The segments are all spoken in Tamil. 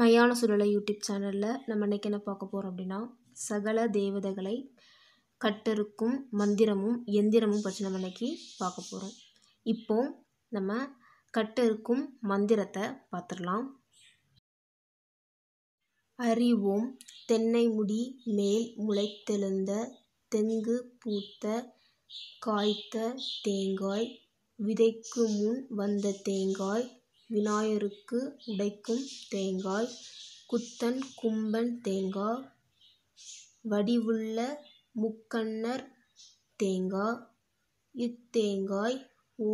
மையான சுழலை யூடியூப் சேனலில் நம்ம இன்றைக்கி என்ன பார்க்க போகிறோம் அப்படின்னா சகல தேவதைகளை கட்டறுக்கும் மந்திரமும் எந்திரமும் பற்றி நம்ம இன்றைக்கி பார்க்க போகிறோம் இப்போது நம்ம கட்டறுக்கும் மந்திரத்தை பார்த்துடலாம் அறிவோம் தென்னை முடி மேல் முளைத்தெழுந்த தெங்கு பூத்த காய்த்த தேங்காய் விதைக்கு முன் வந்த தேங்காய் விநாயகருக்கு உடைக்கும் தேங்காய் குத்தன் கும்பன் தேங்காய் வடிவுள்ள முக்கன்னர் தேங்காய் இத்தேங்காய்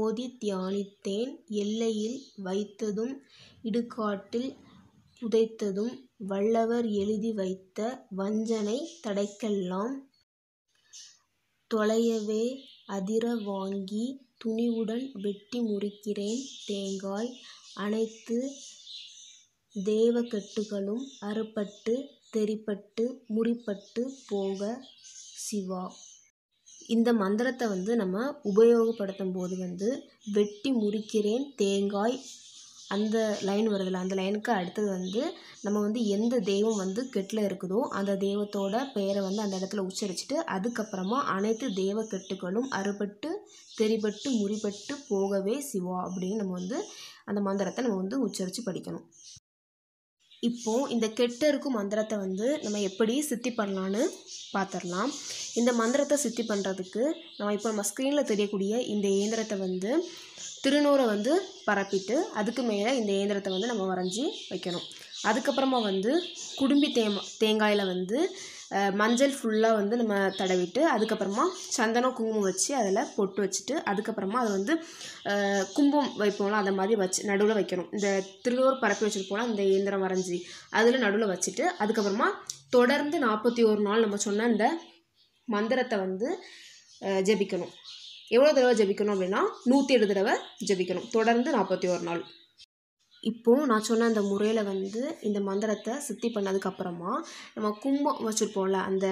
ஓதி தியானித்தேன் எல்லையில் வைத்ததும் இடுகாட்டில் புதைத்ததும் வல்லவர் எழுதி வைத்த வஞ்சனை தடைக்கெல்லாம் தொலையவே அதிர வாங்கி துணிவுடன் வெட்டி முறிக்கிறேன் தேங்காய் அனைத்து தேவகட்டுகளும் அறுபட்டு தெரிப்பட்டு முறிப்பட்டு போக சிவா இந்த மந்திரத்தை வந்து நம்ம உபயோகப்படுத்தும் போது வந்து வெட்டி முறிக்கிறேன் தேங்காய் அந்த லைன் வருதுல அந்த லைனுக்கு அடுத்தது வந்து நம்ம வந்து எந்த தெய்வம் வந்து கெட்டில் இருக்குதோ அந்த தெய்வத்தோட பெயரை வந்து அந்த இடத்துல உச்சரிச்சுட்டு அதுக்கப்புறமா அனைத்து தெய்வ கெட்டுகளும் அறுபட்டு தெரிபட்டு முறிபட்டு போகவே சிவா அப்படின்னு நம்ம வந்து அந்த மந்திரத்தை நம்ம வந்து உச்சரித்து படிக்கணும் இப்போது இந்த கெட்ட இருக்கும் மந்திரத்தை வந்து நம்ம எப்படி சித்தி பண்ணலான்னு பார்த்துடலாம் இந்த மந்திரத்தை சித்தி பண்ணுறதுக்கு நம்ம இப்போ நம்ம ஸ்க்ரீனில் தெரியக்கூடிய இந்த இயந்திரத்தை வந்து திருநூரை வந்து பரப்பிட்டு அதுக்கு மேலே இந்த இயந்திரத்தை வந்து நம்ம வரைஞ்சி வைக்கணும் அதுக்கப்புறமா வந்து குடும்பி தேமா தேங்காயில் வந்து மஞ்சள் ஃபுல்லாக வந்து நம்ம தடவிட்டு அதுக்கப்புறமா சந்தனம் குங்குமம் வச்சு அதில் பொட்டு வச்சுட்டு அதுக்கப்புறமா அதை வந்து கும்பம் வைப்போம்ல அந்த மாதிரி வச்சு நடுவில் வைக்கணும் இந்த திருநூறு பரப்பி வச்சுருப்போம்ல இந்த இயந்திரம் வரைஞ்சி அதில் நடுவில் வச்சுட்டு அதுக்கப்புறமா தொடர்ந்து நாற்பத்தி ஒரு நாள் நம்ம சொன்ன இந்த மந்திரத்தை வந்து ஜெபிக்கணும் எவ்வளோ தடவை ஜெபிக்கணும் அப்படின்னா நூற்றி ஏழு தடவை ஜெபிக்கணும் தொடர்ந்து நாற்பத்தி ஒரு நாள் இப்போது நான் சொன்ன அந்த முறையில் வந்து இந்த மந்திரத்தை சுத்தி பண்ணதுக்கப்புறமா நம்ம கும்பம் வச்சுருப்போம்ல அந்த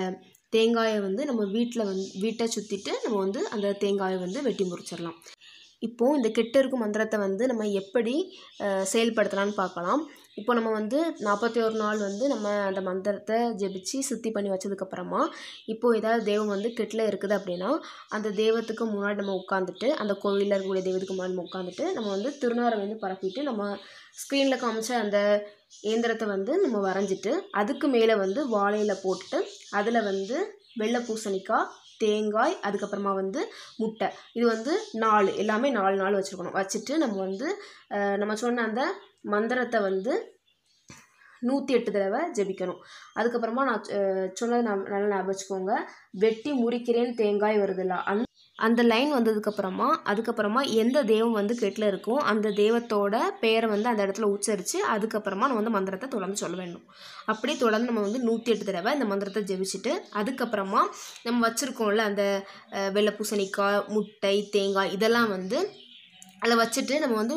தேங்காயை வந்து நம்ம வீட்டில் வந்து வீட்டை சுற்றிட்டு நம்ம வந்து அந்த தேங்காயை வந்து வெட்டி முறிச்சிடலாம் இப்போது இந்த கெட்ட இருக்கும் மந்திரத்தை வந்து நம்ம எப்படி செயல்படுத்தலாம்னு பார்க்கலாம் இப்போ நம்ம வந்து நாற்பத்தி ஒரு நாள் வந்து நம்ம அந்த மந்திரத்தை ஜெபிச்சு சுத்தி பண்ணி வச்சதுக்கப்புறமா இப்போது ஏதாவது தெய்வம் வந்து கெட்டில் இருக்குது அப்படின்னா அந்த தெய்வத்துக்கு முன்னாடி நம்ம உட்காந்துட்டு அந்த கோவிலில் இருக்கக்கூடிய தெய்வத்துக்கு முன்னாடி நம்ம உட்காந்துட்டு நம்ம வந்து திருநாரை வந்து பரப்பிட்டு நம்ம ஸ்க்ரீனில் காமிச்ச அந்த இயந்திரத்தை வந்து நம்ம வரைஞ்சிட்டு அதுக்கு மேலே வந்து வாழையில் போட்டுட்டு அதில் வந்து வெள்ளை பூசணிக்காய் தேங்காய் அதுக்கப்புறமா வந்து முட்டை இது வந்து நாலு எல்லாமே நாலு நாள் வச்சுருக்கணும் வச்சுட்டு நம்ம வந்து நம்ம சொன்ன அந்த மந்திரத்தை வந்து நூற்றி எட்டு தடவை ஜெபிக்கணும் அதுக்கப்புறமா நான் சொன்னது நல்லா ஞாபகம் வச்சுக்கோங்க வெட்டி முறிக்கிறேன் தேங்காய் வருதுல்ல அந் அந்த லைன் வந்ததுக்கப்புறமா அதுக்கப்புறமா எந்த தெய்வம் வந்து கெட்டில் இருக்கோ அந்த தெய்வத்தோட பெயரை வந்து அந்த இடத்துல உச்சரித்து அதுக்கப்புறமா நம்ம வந்து மந்திரத்தை தொடர்ந்து சொல்ல வேண்டும் அப்படியே தொடர்ந்து நம்ம வந்து நூற்றி எட்டு தடவை இந்த மந்திரத்தை ஜெபிச்சுட்டு அதுக்கப்புறமா நம்ம வச்சுருக்கோம்ல அந்த வெள்ளை பூசணிக்காய் முட்டை தேங்காய் இதெல்லாம் வந்து அதில் வச்சுட்டு நம்ம வந்து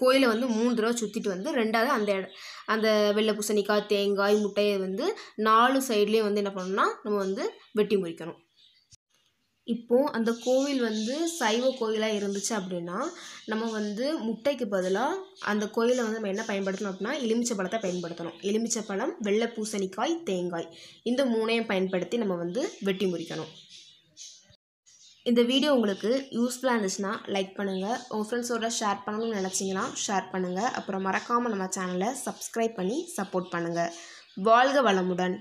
கோயிலை வந்து மூணு தடவை சுற்றிட்டு வந்து ரெண்டாவது அந்த அந்த வெள்ளை பூசணிக்காய் தேங்காய் முட்டையை வந்து நாலு சைட்லேயும் வந்து என்ன பண்ணணும்னா நம்ம வந்து வெட்டி முடிக்கணும் இப்போது அந்த கோவில் வந்து சைவ கோயிலாக இருந்துச்சு அப்படின்னா நம்ம வந்து முட்டைக்கு பதிலாக அந்த கோயிலை வந்து நம்ம என்ன பயன்படுத்தணும் அப்படின்னா எலுமிச்சை பழத்தை பயன்படுத்தணும் எலுமிச்சை பழம் வெள்ளை பூசணிக்காய் தேங்காய் இந்த மூணையும் பயன்படுத்தி நம்ம வந்து வெட்டி முறிக்கணும் இந்த வீடியோ உங்களுக்கு யூஸ்ஃபுல்லாக இருந்துச்சுன்னா லைக் பண்ணுங்கள் உங்கள் ஃப்ரெண்ட்ஸோட ஷேர் பண்ணணும்னு நினச்சிங்கன்னா ஷேர் பண்ணுங்கள் அப்புறம் மறக்காமல் நம்ம சேனலை சப்ஸ்கிரைப் பண்ணி சப்போர்ட் பண்ணுங்கள் வாழ்க வளமுடன்